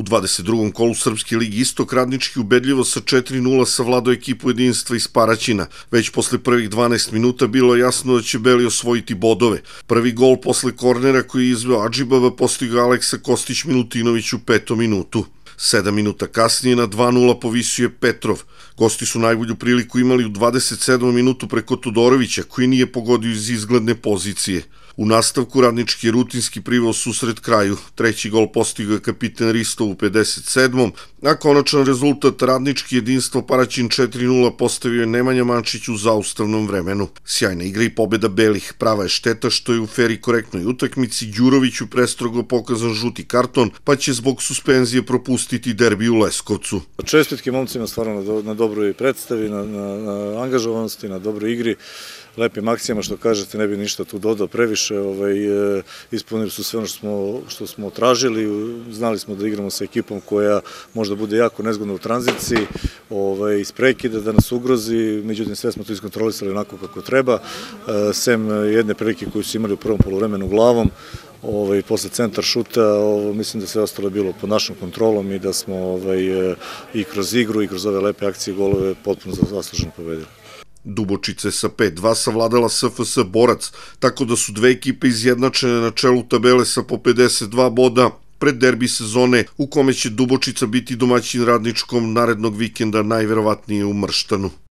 U 22. kolu Srpske ligi Istok radnički ubedljivo sa 4-0 savladao ekipu jedinstva iz Paraćina. Već posle prvih 12 minuta bilo je jasno da će Beli osvojiti bodove. Prvi gol posle kornera koji je izveo Adžibaba postigao Aleksa Kostić Milutinović u petom minutu. Sedam minuta kasnije na 2-0 je Petrov. Gosti su najbolju priliku imali u 27. minutu preko Todorovića, koji nije pogodio iz izgledne pozicije. U nastavku radnički je rutinski priveo susret kraju. Treći gol postigao je kapiten Ristov u 57. Na konačan rezultat radnički jedinstvo Paraćin 4-0 postavio je Nemanja Mančić u zaustavnom vremenu. Sjajna igra i pobeda Belih prava je šteta što je u feri korektnoj utakmici Đuroviću prestrogo pokazan žuti karton, pa će zbog suspenzije propustiti derbi u Leskovcu. Čestitke momcima stvarno na, na dobroj predstavi, na, na angažovanosti, na dobroj igri lepim akcijama, što kažete, ne bi ništa tu dodao previše. Ovaj, e, ispunili su sve ono što smo, što smo tražili, znali smo da igramo sa ekipom koja možda bude jako nezgodna u tranziciji, ovaj, iz prekida da nas ugrozi, međutim sve smo to iskontrolisali onako kako treba, e, sem jedne prilike koju su imali u prvom polovremenu glavom, ovaj, posle centar šuta, mislim da sve ostalo je bilo pod našom kontrolom i da smo ovaj, e, i kroz igru i kroz ove lepe akcije golove potpuno zasluženo pobedili. Dubočica je sa 5-2 savladala SFS Borac, tako da su dve ekipe izjednačene na čelu tabele sa po 52 boda pred derbi sezone u kome će Dubočica biti domaćin radničkom narednog vikenda najverovatnije u Mrštanu.